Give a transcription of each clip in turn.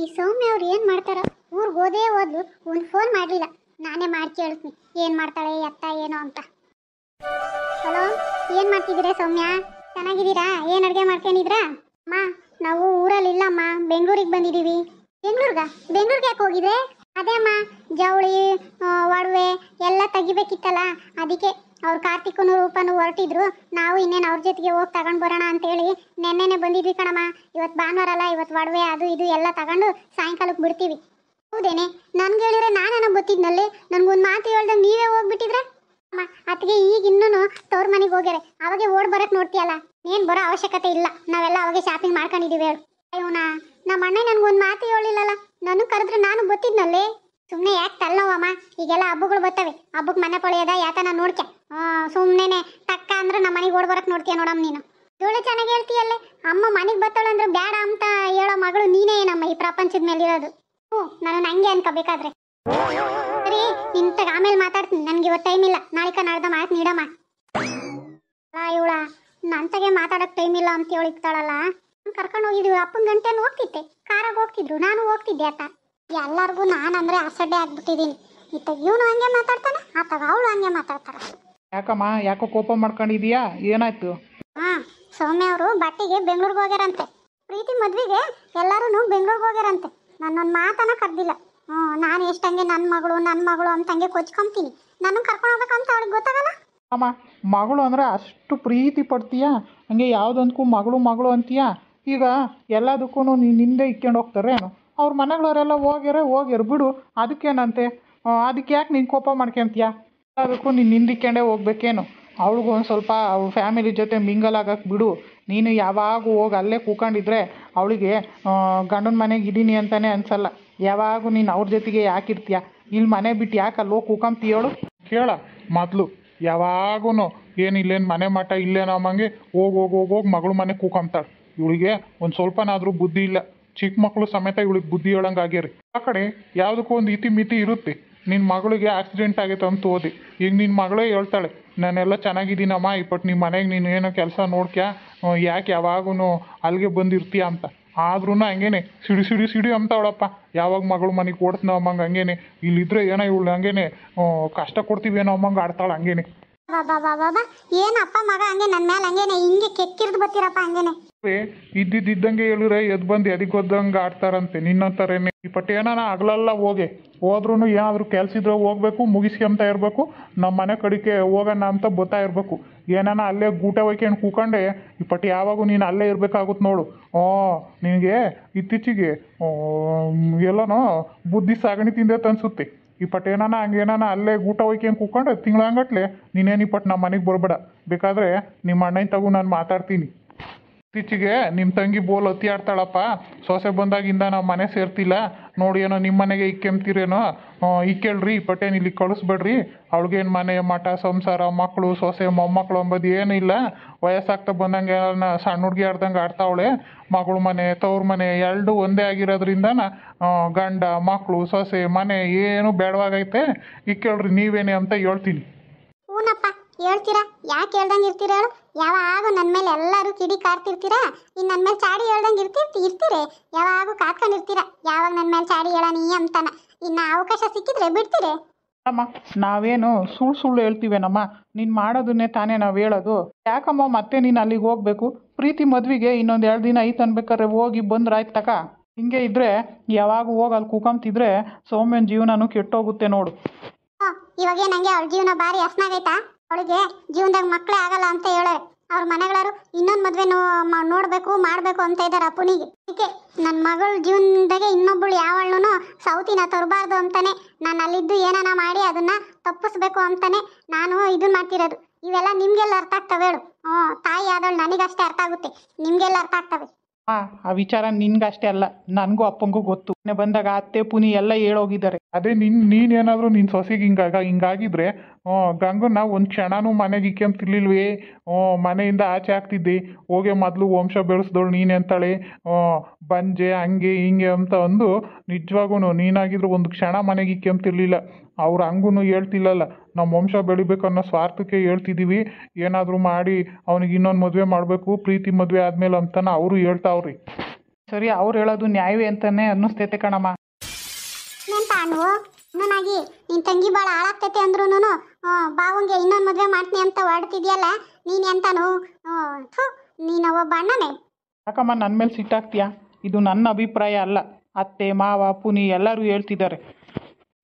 ಈ ಸೌಮ್ಯ ಅವ್ರು ಏನು ಮಾಡ್ತಾರ ಊರಿಗೆ ಹೋದೇ ಹೋದ್ಲು ಒಂದು ಫೋನ್ ಮಾಡಲಿಲ್ಲ ನಾನೇ ಮಾಡಿ ಕೇಳ್ತೀನಿ ಏನು ಮಾಡ್ತಾಳೆ ಎತ್ತ ಏನು ಅಂತ ಹಲೋ ಏನು ಮಾಡ್ತಿದ್ದೀರ ಸೌಮ್ಯ ಚೆನ್ನಾಗಿದ್ದೀರಾ ಏನು ಅಡುಗೆ ಮಾಡ್ಕೊಂಡಿದ್ರಾ ಅಮ್ಮ ನಾವು ಊರಲ್ಲಿ ಅಮ್ಮ ಬೆಂಗಳೂರಿಗೆ ಬಂದಿದ್ದೀವಿ ಬೆಂಗ್ಳೂರ್ಗ ಬೆಂಗಳೂರಿಗೆ ಯಾಕೆ ಹೋಗಿದ್ರೆ ಅದೇ ಅಮ್ಮ ಜವಳಿ ಒಡವೆ ಎಲ್ಲ ತೆಗಿಬೇಕಿತ್ತಲ್ಲ ಅದಕ್ಕೆ ಅವ್ರು ಕಾರ್ತಿಕನು ರೂಪನು ಹೊರಟಿದ್ರು ನಾವು ಇನ್ನೇನು ಅವ್ರ ಜೊತೆಗೆ ಹೋಗಿ ತಗೊಂಡ್ ಬರೋಣ ಹೇಳಿ ನೆನ್ನೆನೆ ಬಂದಿದ್ವಿ ಕಣಮ್ಮ ಇವತ್ತು ಭಾನುವಾರ ಅಲ್ಲ ಇವತ್ತು ಒಡವೆ ಅದು ಇದು ಎಲ್ಲ ತಗೊಂಡು ಸಾಯಂಕಾಲಕ್ಕೆ ಬಿಡ್ತೀವಿ ಹೌದೇನೆ ನನ್ಗೆ ಹೇಳಿದ್ರೆ ನಾನೇನೋ ಗೊತ್ತಿದ್ನಲ್ಲಿ ಒಂದು ಮಾತು ಹೇಳ್ದೆ ನೀವೇ ಹೋಗ್ಬಿಟ್ಟಿದ್ರೆ ಅಮ್ಮ ಅತ್ತಿಗೆ ಈಗ ಇನ್ನೂ ತವ್ರ ಮನೆಗೆ ಹೋಗ್ಯಾರೆ ಅವಾಗೆ ಓಡ್ ಬರಕ್ ನೋಡ್ತೀಯಲ್ಲ ಏನ್ ಬರೋ ಅವಶ್ಯಕತೆ ಇಲ್ಲ ನಾವೆಲ್ಲ ಅವಾಗೆ ಶಾಪಿಂಗ್ ಮಾಡ್ಕೊಂಡಿದ್ದೀವಿ ಹೇಳು ಅಯ್ಯೋನಾ ನಮ್ಮ ಅಣ್ಣ ಒಂದು ಮಾತು ಹೇಳಿಲ್ಲಲ್ಲ ನಾನು ಕರೆದ್ರೆ ನಾನು ಗೊತ್ತಿದ್ನಲ್ಲಿ ಸುಮ್ಮನೆ ಯಾಕೆ ತಲ್ಲವಮ್ಮ ಈಗೆಲ್ಲ ಹಬ್ಬಗಳು ಬರ್ತವೆ ಹಬ್ಬಕ್ಕೆ ಮನೆ ಪೊಳೆಯದ ಯಾತನ ನೋಡ್ಕೆ ಸುಮ್ಮನೆ ತಕ್ಕ ಅಂದ್ರೆ ನಮ್ಮ ಮನೆಗೆ ಓಡ್ ಬರಕ್ ನೋಡ್ತೀಯ ನೋಡಮ್ ನೀನು ಧೂಳು ಚೆನ್ನಾಗಿ ಹೇಳ್ತೀಯಲ್ಲೇ ಅಮ್ಮ ಮನೆಗೆ ಬರ್ತಾಳೆ ಅಂದ್ರೆ ಬೇಡ ಅಂತ ಹೇಳೋ ಮಗಳು ನೀನೇ ನಮ್ಮ ಈ ಪ್ರಪಂಚದ ಮೇಲೆ ಇರೋದು ಹ್ಞೂ ನಾನು ನಂಗೆ ಅನ್ಕೋಬೇಕಾದ್ರೆ ಸರಿ ನಿಂತಾಗ ಆಮೇಲೆ ಮಾತಾಡ್ತೀನಿ ನನಗೆ ಇವತ್ತು ಟೈಮ್ ಇಲ್ಲ ನಾಳೆ ನಾಡ್ದ ಮಾತು ನೀಡಮ್ಮ ಅಲ್ಲ ಇವಳ ನಂತಾಗೆ ಮಾತಾಡೋಕೆ ಟೈಮ್ ಇಲ್ಲ ಅಂತ ಹೇಳಿ ಹೇಳಿಕ್ತಾಳಲ್ಲ ಕರ್ಕೊಂಡು ಹೋಗಿದ್ವಿ ಅಪ್ಪನ ಗಂಟೆ ಹೋಗ್ತಿದ್ದೆ ಕಾರಾಗ ಹೋಗ್ತಿದ್ರು ನಾನು ಹೋಗ್ತಿದ್ದೆ ಆತ ಎಲ್ಲರಿಗೂ ನಾನು ಅಂದರೆ ಅಸಡ್ಡೆ ಆಗ್ಬಿಟ್ಟಿದ್ದೀನಿ ಇತ್ತ ಇವನು ಹಂಗೆ ಮಾತಾಡ್ತಾನೆ ಆತಗ ಅವಳು ಹಂಗೆ ಮಾತಾಡ್ತಾರ ಯಾಕಮ್ಮ ಯಾಕೋ ಕೋಪ ಮಾಡ್ಕೊಂಡಿದೀಯಾ ಏನಾಯ್ತು ಹಾ ಸೌಮ್ಯ ಅವರು ಬಟ್ಟಿಗೆ ಬೆಂಗಳೂರಿಗೆ ಹೋಗ್ಯಾರಂತೆ ಪ್ರೀತಿ ಮದ್ವೆಗೆ ಎಲ್ಲರೂ ಬೆಂಗಳೂರಿಗೆ ಹೋಗ್ಯಾರಂತೆ ನನ್ನೊಂದು ಮಾತನ್ನ ಕರೆದಿಲ್ಲ ಹ್ಞೂ ನಾನು ಎಷ್ಟಂಗೆ ನನ್ನ ಮಗಳು ನನ್ನ ಮಗಳು ಅಂತ ಅಂತಂಗೆ ಕೊಚ್ಕೊಂತೀನಿ ನಾನು ಕರ್ಕೊಂಡು ಹೋಗ್ಬೇಕಂತ ಅವಳಿಗೆ ಗೊತ್ತಾಗಲ್ಲ ಅಮ್ಮ ಮಗಳು ಅಂದ್ರೆ ಅಷ್ಟು ಪ್ರೀತಿ ಪಡ್ತೀಯಾ ಹಂಗೆ ಯಾವುದೊಂದಕ್ಕೂ ಮಗಳು ಮಗಳು ಅಂತೀಯಾ ಈಗ ಎಲ್ಲದಕ್ಕೂ ನೀನು ಹಿಂದೆ ಇಕ್ಕೊಂಡು ಹೋಗ್ತಾರೆ ಏನು ಅವ್ರ ಮನೆಗಳವರೆಲ್ಲ ಹೋಗ್ಯಾರ ಹೋಗ್ಯಾರ ಬಿಡು ಅದಕ್ಕೇನಂತೆ ಅದಕ್ಕೆ ಯಾಕೆ ನೀನು ಕೋಪ ಮಾಡ್ಕೊಂತೀಯ ಅದಕ್ಕೂ ನೀನು ಹಿಂದಿಕ್ಕೊಂಡೇ ಹೋಗ್ಬೇಕೇನು ಅವ್ಳಿಗೂ ಒಂದು ಸ್ವಲ್ಪ ಅವ್ಳ ಫ್ಯಾಮಿಲಿ ಜೊತೆ ಮಿಂಗಲ್ ಆಗಕ್ಕೆ ಬಿಡು ನೀನು ಯಾವಾಗೂ ಹೋಗಿ ಅಲ್ಲೇ ಕೂಕೊಂಡಿದ್ರೆ ಅವಳಿಗೆ ಗಂಡನ ಮನೆಗೆ ಇದ್ದೀನಿ ಅಂತಲೇ ಅನ್ಸಲ್ಲ ಯಾವಾಗೂ ನೀನು ಅವ್ರ ಜೊತೆಗೆ ಯಾಕಿರ್ತೀಯ ಇಲ್ಲಿ ಮನೆ ಬಿಟ್ಟು ಯಾಕೆ ಅಲ್ಲಿ ಹೋಗಿ ಕೂಕಂಬ್ತೀಯೋಳು ಕೇಳ ಮೊದಲು ಯಾವಾಗೂ ಏನು ಇಲ್ಲೇನು ಮನೆ ಮಠ ಇಲ್ಲೇನೋ ಅಮ್ಮಂಗೆ ಹೋಗಿ ಹೋಗಿ ಹೋಗಿ ಹೋಗಿ ಮಗಳು ಮನೆ ಕೂಕಂಬ್ತಾಳೆ ಇವಳಿಗೆ ಒಂದು ಸ್ವಲ್ಪನಾದರೂ ಬುದ್ಧಿ ಇಲ್ಲ ಚಿಕ್ಕ ಮಕ್ಕಳು ಸಮೇತ ಇವಳಿಗೆ ಬುದ್ಧಿ ಹೇಳಂಗೆ ರೀ ಆ ಕಡೆ ಯಾವುದಕ್ಕೂ ಒಂದು ಇತಿ ಮಿತಿ ಇರುತ್ತೆ ನಿನ್ನ ಮಗಳಿಗೆ ಆಕ್ಸಿಡೆಂಟ್ ಆಗೈತೆ ಅಂತ ಓದಿ ಈಗ ನಿನ್ನ ಮಗಳೇ ಹೇಳ್ತಾಳೆ ನಾನೆಲ್ಲ ಚೆನ್ನಾಗಿದ್ದೀನಮ್ಮ ಇಪ್ಪಟ್ಟು ನಿಮ್ಮ ಮನೆಗೆ ನೀನು ಏನೋ ಕೆಲಸ ನೋಡ್ಕ್ಯಾ ಯಾಕೆ ಯಾವಾಗೂ ಅಲ್ಲಿಗೆ ಬಂದಿರ್ತೀಯ ಅಂತ ಆದ್ರೂ ಹಂಗೇನೆ ಸಿಡಿ ಸಿಡಿ ಸಿಡಿ ಅಂತಾವಳಪ್ಪ ಯಾವಾಗ ಮಗಳು ಮನೆಗೆ ಓಡ್ತನೋ ಅಮ್ಮಂಗ ಹಂಗೇನೆ ಇಲ್ಲಿದ್ರೆ ಏನೋ ಇವಳು ಹಂಗೇನೆ ಕಷ್ಟ ಕೊಡ್ತೀವಿ ಏನೋ ಅಮ್ಮಂಗೆ ಆಡ್ತಾಳೆ ಹಂಗೇನೆ ಏನಪ್ಪ ಮಗ ಹಂಗೆ ನನ್ನ ಮೇಲೆ ಹಂಗೇನೆ ಹಿಂಗೆ ಕೆಕ್ಕಿರ್ದು ಬರ್ತೀರಪ್ಪ ಹಂಗೇನೆ ಇದ್ದಿದ್ದಂಗೆ ಹೇಳಿದ್ರೆ ಎದ್ ಬಂದು ಹೋದಂಗೆ ಆಡ್ತಾರಂತೆ ಈ ಬಟ್ ಏನಾನ ಹಗಲಲ್ಲ ಹೋಗಿ ಹೋದ್ರೂ ಕೆಲ್ಸ ಕೆಲ್ಸಿದ್ರೆ ಹೋಗ್ಬೇಕು ಮುಗಿಸ್ಕೊಂತ ಇರಬೇಕು ನಮ್ಮ ಮನೆ ಕಡೆಗೆ ಹೋಗೋಣ ಅಂತ ಗೊತ್ತಾ ಇರಬೇಕು ಏನಾನ ಅಲ್ಲೇ ಗೂಟ ಒಯ್ಕೊಂಡು ಈ ಪಟ್ಟಿ ಯಾವಾಗೂ ನೀನು ಅಲ್ಲೇ ಇರಬೇಕಾಗುತ್ತೆ ನೋಡು ಓ ನಿನಗೆ ಇತ್ತೀಚಿಗೆ ಎಲ್ಲನೋ ಬುದ್ಧಿ ಸಾಗಣಿ ತನ್ಸುತ್ತೆ ಅನ್ಸುತ್ತೆ ಪಟ್ ಏನಾನ ಹಂಗೇನಾನ ಅಲ್ಲೇ ಊಟ ಒಯ್ಕೊಂಡು ಕೂಕೊಂಡು ತಿಂಗಳಂಗಟ್ಲೆ ನೀನೇನು ಪಟ್ ನಮ್ಮ ಮನೆಗೆ ಬರಬೇಡ ಬೇಕಾದರೆ ನಿಮ್ಮ ಅಣ್ಣನ ತಗೋ ನಾನು ಮಾತಾಡ್ತೀನಿ ಇತ್ತೀಚೆಗೆ ನಿಮ್ಮ ತಂಗಿ ಬೋಲ್ ಅತಿ ಆಡ್ತಾಳಪ್ಪ ಸೊಸೆ ಬಂದಾಗಿಂದ ನಾವು ಮನೆ ಸೇರ್ತಿಲ್ಲ ನೋಡಿ ಏನೋ ನಿಮ್ಮ ಮನೆಗೆ ಇಕ್ಕೆಂಬ್ತೀರೇನೋ ಇಕ್ಕೇಳ್ರಿ ಪಟೇನ್ ಇಲ್ಲಿ ಕಳಿಸ್ಬೇಡ್ರಿ ಅವ್ಳಿಗೇನು ಮನೆ ಮಠ ಸಂಸಾರ ಮಕ್ಕಳು ಸೊಸೆ ಮೊಮ್ಮಕ್ಕಳು ಅಂಬೋದು ಏನಿಲ್ಲ ವಯಸ್ಸಾಗ್ತಾ ಬಂದಂಗೆ ಸಣ್ಣ ಹುಡುಗಿ ಆಡ್ದಂಗೆ ಆಡ್ತಾವಳೆ ಮಗಳು ಮನೆ ತವ್ರ ಮನೆ ಎರಡು ಒಂದೇ ಆಗಿರೋದ್ರಿಂದ ಗಂಡ ಮಕ್ಕಳು ಸೊಸೆ ಮನೆ ಏನು ಬೇಡವಾಗೈತೆ ಇಕ್ಕೇಳ್ರಿ ನೀವೇನೆ ಅಂತ ಹೇಳ್ತೀನಿ ಹೇಳ್ತೀರಾ ಯಾಕೆ ಹೇಳ್ದಂಗೆ ಇರ್ತೀರ ಹೇಳು ಯಾವಾಗ ನನ್ನ ಮೇಲೆ ಎಲ್ಲರೂ ಕಿಡಿ ಕಾಡ್ತಿರ್ತೀರಾ ಇನ್ನು ನನ್ನ ಮೇಲೆ ಚಾಡಿ ಹೇಳ್ದಂಗೆ ಇರ್ತಿರ್ತಿ ಇರ್ತೀರಿ ಯಾವಾಗೂ ಕಾತ್ಕೊಂಡಿರ್ತೀರಾ ಯಾವಾಗ ನನ್ನ ಮೇಲೆ ಚಾಡಿ ಹೇಳ ನೀ ಅಂತಾನ ಇನ್ನು ಅವಕಾಶ ಸಿಕ್ಕಿದ್ರೆ ಬಿಡ್ತೀರಿ ಅಮ್ಮ ನಾವೇನು ಸುಳ್ಳು ಸುಳ್ಳು ಹೇಳ್ತೀವೇನಮ್ಮ ನೀನು ಮಾಡೋದನ್ನೇ ತಾನೇ ನಾವು ಹೇಳೋದು ಯಾಕಮ್ಮ ಮತ್ತೆ ನೀನು ಅಲ್ಲಿಗೆ ಹೋಗ್ಬೇಕು ಪ್ರೀತಿ ಮದ್ವಿಗೆ ಇನ್ನೊಂದು ಎರಡು ದಿನ ಐತ್ ಅನ್ಬೇಕಾದ್ರೆ ಹೋಗಿ ಬಂದ್ರಾಯ್ತು ತಕ ಹಿಂಗೆ ಇದ್ರೆ ಯಾವಾಗ ಹೋಗಿ ಅಲ್ಲಿ ಕೂಕಂತಿದ್ರೆ ಸೌಮ್ಯನ ಜೀವನನೂ ಕೆಟ್ಟೋಗುತ್ತೆ ನೋಡು ಇವಾಗ ನಂಗೆ ಅವ್ರ ಜೀವನ ಭಾರಿ ಹಸ್ನಾಗೈತಾ ಅವಳಿಗೆ ಜೀವನದಾಗ ಮಕ್ಕಳೇ ಆಗಲ್ಲ ಅಂತ ಹೇಳೋರೆ ಅವ್ರ ಮನೆಗಳವರು ಇನ್ನೊಂದು ಮದುವೆ ನೋಡಬೇಕು ಮಾಡಬೇಕು ಅಂತ ಇದ್ದಾರೆ ಅಪ್ಪನಿಗೆ ಅದಕ್ಕೆ ನನ್ನ ಮಗಳ ಜೀವನದಾಗೆ ಇನ್ನೊಬ್ಬಳು ಯಾವಳ್ಳೂ ಸೌತಿನ ತರಬಾರ್ದು ಅಂತಾನೆ ನಾನು ಅಲ್ಲಿದ್ದು ಏನಾನ ಮಾಡಿ ಅದನ್ನು ತಪ್ಪಿಸ್ಬೇಕು ಅಂತಾನೆ ನಾನು ಇದನ್ನ ಮಾಡ್ತಿರೋದು ಇವೆಲ್ಲ ನಿಮಗೆಲ್ಲ ಅರ್ಥ ಆಗ್ತವೆ ಹೇಳು ಹ್ಞೂ ತಾಯಿ ಆದವಳು ನನಗಷ್ಟೇ ಅರ್ಥ ಆಗುತ್ತೆ ನಿಮಗೆಲ್ಲ ಅರ್ಥ ಆಗ್ತವೆ ಹಾಂ ಆ ವಿಚಾರ ನಿನ್ಗಷ್ಟೇ ಅಲ್ಲ ನನಗೂ ಅಪ್ಪಂಗೂ ಗೊತ್ತು ಬಂದಾಗ ಅತ್ತೆ ಪುನಿ ಎಲ್ಲ ಹೇಳೋಗಿದ್ದಾರೆ ಅದೇ ನಿನ್ ನೀನೇನಾದರೂ ನಿನ್ ಸೊಸೆಗೆ ಹಿಂಗಾಗ ಹಿಂಗಾಗಿದ್ರೆ ಹ್ಞೂ ಗಂಗನ್ನ ಒಂದು ಕ್ಷಣನೂ ಮನೆಗೆ ಇಕ್ಕೆಂತಿರ್ಲಿಲ್ವೇ ಹ್ಞೂ ಮನೆಯಿಂದ ಆಚೆ ಆಗ್ತಿದ್ದೆ ಹೋಗಿ ಮೊದಲು ವಂಶ ಬೆಳೆಸ್ದೋಳು ನೀನೆ ಅಂತಾಳೆ ಹ್ಞೂ ಬಂಜೆ ಹಂಗೆ ಹಿಂಗೆ ಅಂತ ಅಂದು ನಿಜವಾಗೂ ನೀನಾಗಿದ್ರು ಒಂದು ಕ್ಷಣ ಮನೆಗೆ ಇಕ್ಕೆಂತಿರ್ಲಿಲ್ಲ ಅವ್ರು ಹಂಗೂ ಹೇಳ್ತಿಲ್ಲಲ್ಲ ನಮ್ಮ ವಂಶ ಬೆಳಿಬೇಕು ಅನ್ನೋ ಸ್ವಾರ್ಥಕ್ಕೆ ಹೇಳ್ತಿದ್ದೀವಿ ಏನಾದರೂ ಮಾಡಿ ಅವ್ನಿಗೆ ಇನ್ನೊಂದು ಮದುವೆ ಮಾಡಬೇಕು ಪ್ರೀತಿ ಮದುವೆ ಆದಮೇಲೆ ಅಂತಾನೆ ಅವರು ಹೇಳ್ತಾವ್ರಿ ಸರಿ ಅವ್ರು ಹೇಳೋದು ನ್ಯಾಯವೇ ಅಂತಾನೆ ಅನ್ನಿಸ್ತೈತೆ ಕಣಮ್ಮ ನನಗೆ ನಿನ್ನ ತಂಗಿ ಭಾಳ ಹಾಳಾಗ್ತೈತೆ ಬಾವಂಗೆ ಇನ್ನೊಂದು ಮದುವೆ ಮಾಡ್ತೀನಿ ಅಂತ ಹೊಡ್ತಿದ್ಯಲ್ಲ ನೀನ್ ಎಂತನು ಒಬ್ಬ ಅಣ್ಣನೇ ಯಾಕಮ್ಮ ನನ್ನ ಮೇಲೆ ಸಿಟ್ಟಾಗ್ತೀಯಾ ಇದು ನನ್ನ ಅಭಿಪ್ರಾಯ ಅಲ್ಲ ಅತ್ತೆ ಮಾವ ಪುನಿ ಎಲ್ಲರೂ ಹೇಳ್ತಿದ್ದಾರೆ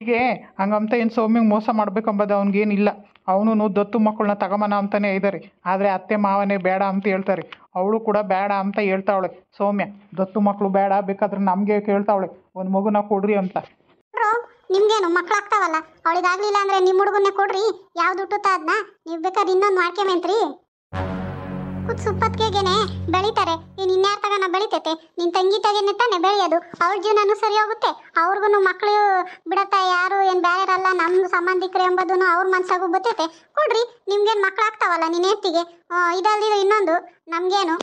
ಹೀಗೆ ಹಂಗಂತ ಏನು ಸೌಮ್ಯ ಮೋಸ ಮಾಡ್ಬೇಕಂಬದ ಅವ್ನಿಗೇನಿಲ್ಲ ಅವನು ದತ್ತು ಮಕ್ಕಳನ್ನ ತಗಮನ ಅಂತಾನೆ ಇದ್ದಾರೆ ಆದರೆ ಅತ್ತೆ ಮಾವನೇ ಬೇಡ ಅಂತ ಹೇಳ್ತಾರೆ ಅವಳು ಕೂಡ ಬೇಡ ಅಂತ ಹೇಳ್ತಾವಳೆ ಸೌಮ್ಯ ದತ್ತು ಮಕ್ಕಳು ಬೇಡ ಬೇಕಾದ್ರೆ ನಮಗೆ ಕೇಳ್ತಾವಳೆ ಒಂದು ಮಗುನ ಕೊಡ್ರಿ ಅಂತ ನಿಮ್ಗೇನು ಮಕ್ಕಳಾಗ್ತಾವಲ್ಲ ಅವಳಿಗಾಗ್ಲಿಲ್ಲ ಅಂದ್ರೆ ನಿಮ್ಮ ಹುಡುಗನ್ನೇ ಕೊಡ್ರಿ ಯಾವ ಹುಟ್ಟುತ್ತಾ ಅದನ್ನ ನೀವು ಬೇಕಾದ್ರೆ ಇನ್ನೊಂದು ಮಾಡ್ಕೊಂಬಂತ್ರಿ ಕುತ್ ಸುಪ್ಪತ್ಗೆಗೆನೆ ಬೆಳಿತಾರೆ ನೀನ್ ಇನ್ಯಾರ ತಗನ ಬೆಳಿತೈತೆ ನಿನ್ ತಂಗಿ ತಗೇನೆ ತಾನೆ ಬೆಳೆಯೋದು ಅವ್ರ ಜೀವನನೂ ಸರಿ ಹೋಗುತ್ತೆ ಅವ್ರಿಗೂ ಮಕ್ಕಳು ಬಿಡತ್ತ ಯಾರು ಏನ್ ಬೇರೆರಲ್ಲ ನಮ್ಮ ಸಂಬಂಧಿಕರು ಎಂಬುದನ್ನು ಅವ್ರ ಮನ್ಸಾಗು ಬತ್ತೈತೆ ಕೊಡ್ರಿ ನಿಮ್ಗೇನು ಮಕ್ಕಳಾಗ್ತಾವಲ್ಲ ನಿನ್ನ ಹೆತ್ತಿಗೆ ಇದಲ್ದಿದ್ರೆ ಇನ್ನೊಂದು ನಮ್ಗೇನು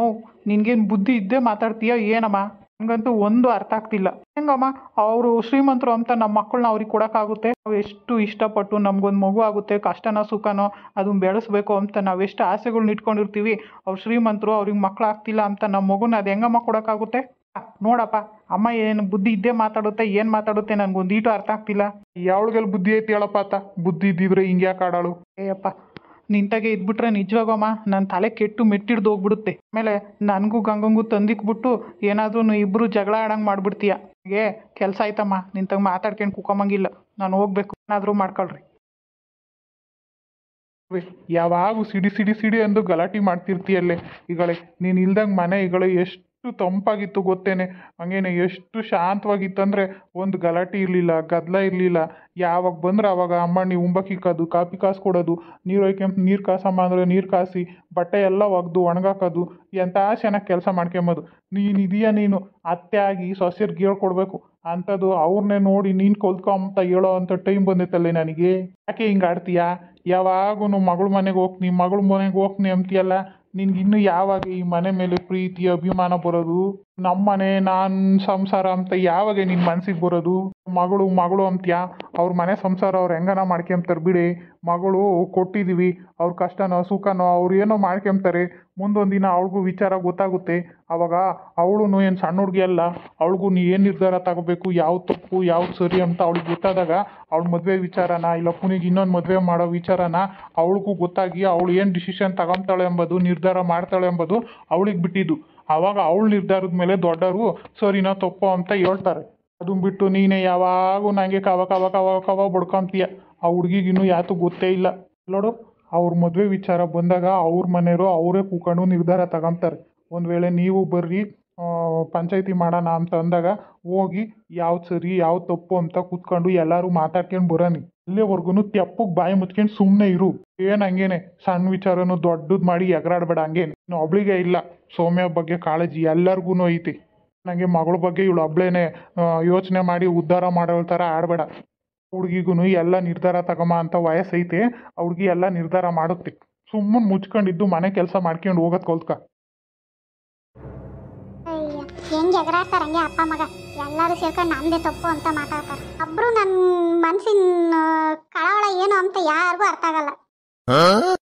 ಮೌ ನಿನ್ಗೇನು ಬುದ್ಧಿ ಇದ್ದೇ ಮಾತಾಡ್ತೀಯ ಏನಮ್ಮ ನನಗಂತೂ ಒಂದು ಅರ್ಥ ಆಗ್ತಿಲ್ಲ ಹೆಂಗಮ್ಮ ಅವರು ಶ್ರೀಮಂತರು ಅಂತ ನಮ್ಮ ಮಕ್ಕಳನ್ನ ಅವ್ರಿಗೆ ಕೊಡೋಕ್ಕಾಗುತ್ತೆ ನಾವು ಎಷ್ಟು ಇಷ್ಟಪಟ್ಟು ನಮಗೊಂದು ಮಗು ಆಗುತ್ತೆ ಕಷ್ಟನೋ ಸುಖನೋ ಅದನ್ನ ಬೆಳೆಸಬೇಕು ಅಂತ ನಾವು ಎಷ್ಟು ಆಸೆಗಳನ್ನ ಇಟ್ಕೊಂಡಿರ್ತೀವಿ ಅವ್ರು ಶ್ರೀಮಂತರು ಅವ್ರಿಗೆ ಮಕ್ಕಳು ಆಗ್ತಿಲ್ಲ ಅಂತ ನಮ್ಮ ಮಗುನ ಅದು ಹೆಂಗಮ್ಮ ಕೊಡೋಕ್ಕಾಗುತ್ತೆ ನೋಡಪ್ಪ ಅಮ್ಮ ಏನು ಬುದ್ಧಿ ಇದ್ದೇ ಮಾತಾಡುತ್ತೆ ಏನು ಮಾತಾಡುತ್ತೆ ನನಗೊಂದು ಈಟು ಅರ್ಥ ಆಗ್ತಿಲ್ಲ ಯಾವಳಿಗೆಲ್ಲ ಬುದ್ಧಿ ಐತಿ ಹೇಳಪ್ಪ ಆತ ಬುದ್ಧಿ ಇದ್ದಿದ್ರೆ ಹಿಂಗೆ ಯಾಕೆ ಆಡಾಳು ಏಯಪ್ಪ ನಿಂತಾಗೆ ಇದ್ಬಿಟ್ರೆ ನಿಜವಾಗಮ್ಮ ನನ್ನ ತಲೆ ಕೆಟ್ಟು ಮೆಟ್ಟಿಡ್ದು ಹೋಗ್ಬಿಡುತ್ತೆ ಆಮೇಲೆ ನನಗೂ ಗಂಗಂಗೂ ತಂದಿಕ್ಬಿಟ್ಟು ಏನಾದ್ರೂ ಇಬ್ಬರು ಜಗಳ ಆಡಂಗೆ ಮಾಡಿಬಿಡ್ತೀಯ ಏ ಕೆಲಸ ಆಯ್ತಮ್ಮ ನಿಂತಾಗ ಮಾತಾಡ್ಕೊಂಡು ಕೂಕೊಂಬಂಗಿಲ್ಲ ನಾನು ಹೋಗ್ಬೇಕು ಏನಾದರೂ ಮಾಡ್ಕೊಳ್ರಿ ಯಾವಾಗೂ ಸಿಡಿ ಸಿಡಿ ಸಿಡಿ ಅಂದು ಗಲಾಟೆ ಮಾಡ್ತಿರ್ತೀಯಲ್ಲೇ ಈಗಳೆ ನೀನು ಇಲ್ದಂಗೆ ಮನೆ ಈಗಳು ಎಷ್ಟು ಎಷ್ಟು ತಂಪಾಗಿತ್ತು ಗೊತ್ತೇನೆ ಹಂಗೇನೆ ಎಷ್ಟು ಶಾಂತವಾಗಿತ್ತಂದರೆ ಒಂದು ಗಲಾಟೆ ಇರಲಿಲ್ಲ ಗದ್ದಲ ಇರಲಿಲ್ಲ ಯಾವಾಗ ಬಂದ್ರೆ ಆವಾಗ ಅಮ್ಮಣ್ಣಿ ಉಂಬಕ್ಕಿಕ್ಕೋದು ಕಾಪಿ ಕಾಸು ಕೊಡೋದು ನೀರು ಒಯ್ಕೊಂಬ ನೀರು ಕಾಸಮ್ಮ ಅಂದರೆ ನೀರು ಕಾಸಿ ಬಟ್ಟೆ ಎಲ್ಲ ಒಗೆದು ಒಣಗಾಕೋದು ಎಂಥ ಚೆನ್ನಾಗಿ ಕೆಲಸ ಮಾಡ್ಕೊಂಬೋದು ನೀನು ಇದೀಯ ನೀನು ಅತ್ತೆ ಆಗಿ ಸೊಸೆರ್ಗೆ ಹೇಳ್ಕೊಡ್ಬೇಕು ಅಂಥದ್ದು ಅವ್ರನ್ನೇ ನೋಡಿ ನೀನು ಕೊಲ್ತ್ಕೊಂತ ಹೇಳೋ ಅಂತ ಟೈಮ್ ಬಂದಿತ್ತಲ್ಲ ನನಗೆ ಯಾಕೆ ಹಿಂಗೆ ಆಡ್ತೀಯಾ ಯಾವಾಗೂ ಮಗಳ ಮನೆಗೆ ಹೋಗ್ತೀನಿ ಮಗಳ ಮನೆಗೆ ಹೋಗ್ತೀನಿ ಅಂತೀಯಲ್ಲ ನಿನಗಿನ್ನು ಯಾವಾಗ ಈ ಮನೆ ಮೇಲೆ ಪ್ರೀತಿ ಅಭಿಮಾನ ಬರೋದು ನಮ್ಮನೆ ನಾನು ಸಂಸಾರ ಅಂತ ಯಾವಾಗ ನಿನ್ನ ಮನ್ಸಿಗೆ ಬರೋದು ಮಗಳು ಮಗಳು ಅಂತೀಯ ಅವ್ರ ಮನೆ ಸಂಸಾರ ಅವ್ರು ಹೆಂಗನ ಮಾಡ್ಕೊಂಬ್ತಾರೆ ಬಿಡಿ ಮಗಳು ಕೊಟ್ಟಿದ್ದೀವಿ ಅವ್ರ ಕಷ್ಟನೋ ಸುಖನೋ ಅವ್ರು ಏನೋ ಮಾಡ್ಕೊಂಬ್ತಾರೆ ಮುಂದೊಂದು ದಿನ ಅವ್ಳಿಗೂ ವಿಚಾರ ಗೊತ್ತಾಗುತ್ತೆ ಅವಾಗ ಅವಳು ಏನು ಸಣ್ಣ ಹುಡುಗಿ ಅಲ್ಲ ಅವಳಿಗೂ ಏನು ನಿರ್ಧಾರ ತಗೋಬೇಕು ಯಾವ ತಪ್ಪು ಯಾವ್ದು ಸರಿ ಅಂತ ಅವ್ಳಿಗೆ ಗೊತ್ತಾದಾಗ ಅವ್ಳು ಮದುವೆ ವಿಚಾರನ ಇಲ್ಲ ಪುನಿಗೆ ಇನ್ನೊಂದು ಮದುವೆ ಮಾಡೋ ವಿಚಾರನ ಅವಳಿಗೂ ಗೊತ್ತಾಗಿ ಅವಳು ಏನು ಡಿಸಿಷನ್ ತಗೊತಾಳೆ ಎಂಬುದು ನಿರ್ಧಾರ ಮಾಡ್ತಾಳೆ ಎಂಬುದು ಅವಳಿಗೆ ಬಿಟ್ಟಿದ್ದು ಅವಾಗ ಅವಳು ನಿರ್ಧಾರದ ಮೇಲೆ ದೊಡ್ಡವರು ಸರಿನಾ ತಪ್ಪೋ ಅಂತ ಹೇಳ್ತಾರೆ ಅದನ್ನ ಬಿಟ್ಟು ನೀನೆ ಯಾವಾಗೂ ನನಗೆ ಕವ ಕವ ಕವ ಕವ ಬಡ್ಕೊಂತೀಯ ಆ ಹುಡುಗಿಗೆ ಇನ್ನೂ ಯಾತು ಗೊತ್ತೇ ಇಲ್ಲ ನೋಡು ಅವ್ರ ಮದುವೆ ವಿಚಾರ ಬಂದಾಗ ಅವ್ರ ಮನೆಯವರು ಅವರೇ ಕೂಕೊಂಡು ನಿರ್ಧಾರ ತಗೊಂತಾರೆ ಒಂದು ವೇಳೆ ನೀವು ಬರ್ರಿ ಪಂಚಾಯಿತಿ ಮಾಡೋಣ ಅಂತ ಅಂದಾಗ ಹೋಗಿ ಯಾವ್ದು ಸರಿ ಯಾವ್ದು ತಪ್ಪು ಅಂತ ಕೂತ್ಕೊಂಡು ಎಲ್ಲರೂ ಮಾತಾಡ್ಕೊಂಡು ಬರೋನಿ ಅಲ್ಲಿವರೆಗೂ ತೆಪ್ಪಗೆ ಬಾಯಿ ಮುತ್ಕೊಂಡು ಸುಮ್ಮನೆ ಇರು ಏನು ಹಂಗೇನೆ ಸಣ್ಣ ವಿಚಾರನೂ ದೊಡ್ಡದು ಮಾಡಿ ಎಗರಾಡಬೇಡ ಹಂಗೇನೆ ಅವಳಿಗೆ ಇಲ್ಲ ಸೌಮ್ಯ ಬಗ್ಗೆ ಕಾಳಜಿ ಎಲ್ಲರಿಗೂ ಐತಿ ನನಗೆ ಮಗಳ ಬಗ್ಗೆ ಇವಳು ಒಬ್ಳೇನೆ ಯೋಚನೆ ಮಾಡಿ ಉದ್ಧಾರ ಮಾಡೋಳ ಥರ ಆಡಬೇಡ ಹುಡುಗಿಗೂ ಎಲ್ಲ ನಿರ್ಧಾರ ತಗೊಮ್ಮ ಅಂತ ವಯಸ್ಸೈತೆ ಆ ಹುಡುಗಿ ಎಲ್ಲ ನಿರ್ಧಾರ ಮಾಡುತ್ತೆ ಸುಮ್ಮನೆ ಮುಚ್ಕೊಂಡಿದ್ದು ಮನೆ ಕೆಲಸ ಮಾಡ್ಕೊಂಡು ಹೋಗೋದ್ ಕಲ್ತ್ಕ ಹೆಂಗೆ ಎಗರಾಡ್ತಾರಂಗೆ ಅಪ್ಪ ಮಗ ಎಲ್ಲರೂ ಸೇರ್ಕೊಂಡು ನಂದೇ ತಪ್ಪು ಅಂತ ಮಾತಾಡ್ತಾರೆ ಅಬ್ರು ನನ್ನ ಮನ್ಸಿನ ಕಳವಳ ಏನು ಅಂತ ಯಾರಿಗೂ ಅರ್ಥ ಆಗಲ್ಲ